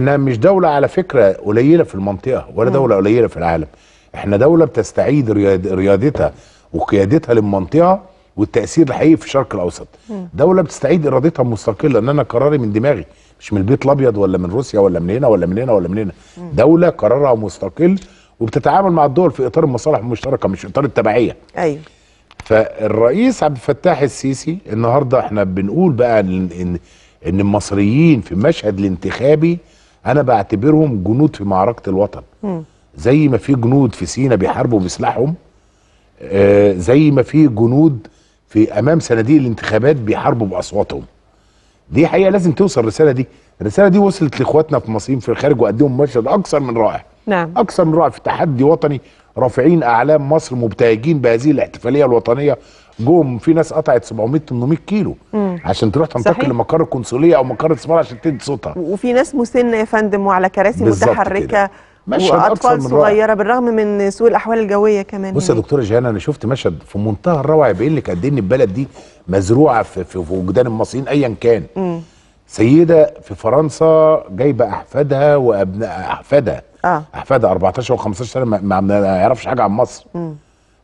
احنا مش دولة على فكرة قليلة في المنطقة ولا دولة قليلة في العالم احنا دولة بتستعيد ريادتها وقيادتها للمنطقة والتأثير الحقيقي في الشرق الأوسط دولة بتستعيد إرادتها المستقلة إن أنا قراري من دماغي مش من البيت الأبيض ولا من روسيا ولا من هنا ولا من هنا ولا من هنا دولة قرارها مستقل وبتتعامل مع الدول في إطار المصالح المشتركة مش إطار التبعية أيوه فالرئيس عبد الفتاح السيسي النهارده احنا بنقول بقى ان ان المصريين في المشهد الانتخابي انا بعتبرهم جنود في معركه الوطن زي ما في جنود في سينا بيحاربوا بسلاحهم آه، زي ما في جنود في امام صناديق الانتخابات بيحاربوا باصواتهم دي حقيقه لازم توصل الرساله دي الرساله دي وصلت لاخواتنا في مصرين في الخارج وقدموا مشهد اكثر من رائع نعم اكثر من رائع في تحدي وطني رافعين اعلام مصر مبتهجين بهذه الاحتفاليه الوطنيه جم في ناس قطعت 700 800 كيلو مم. عشان تروح تنتقل لمقر القنصليه او مقر استثمار عشان تدي صوتها وفي ناس مسنه يا فندم وعلى كراسي متحركه مشهد واطفال صغيره بالرغم من سوء الاحوال الجويه كمان بص يا يعني. دكتوره جيهان انا شفت مشهد في منتهى الروعه يبين لك قد ايه ان البلد دي مزروعه في, في وجدان المصريين ايا كان مم. سيده في فرنسا جايبه احفادها وابناء احفادها آه. احفادها 14 و15 سنه ما, ما يعرفش حاجه عن مصر مم.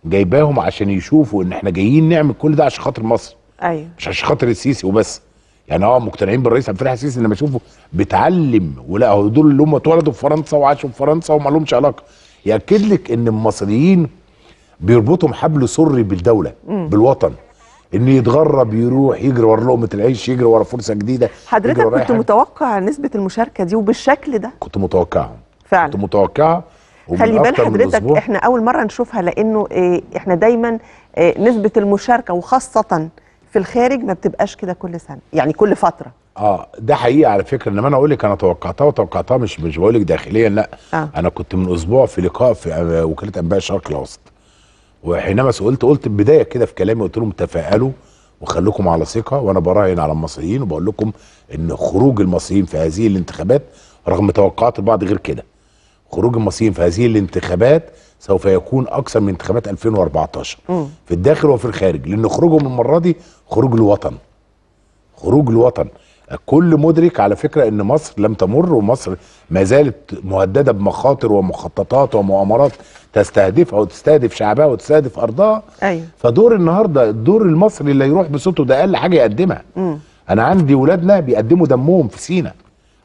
جايباهم عشان يشوفوا ان احنا جايين نعمل كل ده عشان خاطر مصر ايوه مش عشان خاطر السيسي وبس يعني اه مقتنعين بالرئيس عبد الفتاح السيسي لما اشوفه بتعلم ولا دول اللي هم اتولدوا في فرنسا وعاشوا في فرنسا وما لهمش علاقه ياكد لك ان المصريين بيربطهم حبل سري بالدوله م. بالوطن ان يتغرب يروح يجري ورا لقمه العيش يجري ورا فرصه جديده حضرتك كنت متوقع نسبه المشاركه دي وبالشكل ده كنت متوقعهم فعلا كنت متوقعها خلي بال حضرتك احنا اول مره نشوفها لانه آه، احنا دايما آه، نسبه المشاركه وخاصه في الخارج ما بتبقاش كده كل سنه يعني كل فتره اه ده حقيقي على فكره انما انا اقول لك انا توقعتها وتوقعتها مش مش بقول لك داخليا لا آه. انا كنت من اسبوع في لقاء في آه، وكاله انباء الشرق الاوسط وحينما سئلت قلت البدايه كده في كلامي قلت لهم تفائلوا وخليكم على ثقه وانا براهن على المصريين وبقول لكم ان خروج المصريين في هذه الانتخابات رغم توقعات البعض غير كده خروج المصريين في هذه الانتخابات سوف يكون اكثر من انتخابات 2014 م. في الداخل وفي الخارج لان خروجهم المره دي خروج الوطن خروج الوطن الكل مدرك على فكره ان مصر لم تمر ومصر ما زالت مهدده بمخاطر ومخططات ومؤامرات تستهدفها وتستهدف شعبها وتستهدف ارضها أيوة. فدور النهارده الدور المصري اللي يروح بصوته ده اقل حاجه يقدمها م. انا عندي ولادنا بيقدموا دمهم في سينا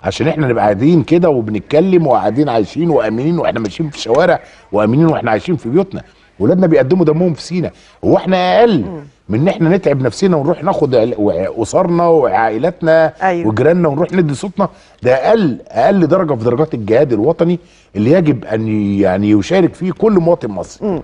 عشان احنا نبقى قاعدين كده وبنتكلم وقاعدين عايشين وامنين واحنا ماشيين في الشوارع وامنين واحنا عايشين في بيوتنا ولادنا بيقدموا دمهم في سينا هو احنا اقل من ان احنا نتعب نفسنا ونروح ناخد اسرنا وعائلاتنا أيوة. وجيراننا ونروح ندي صوتنا ده اقل اقل درجه في درجات الجهاد الوطني اللي يجب ان يعني يشارك فيه كل مواطن مصري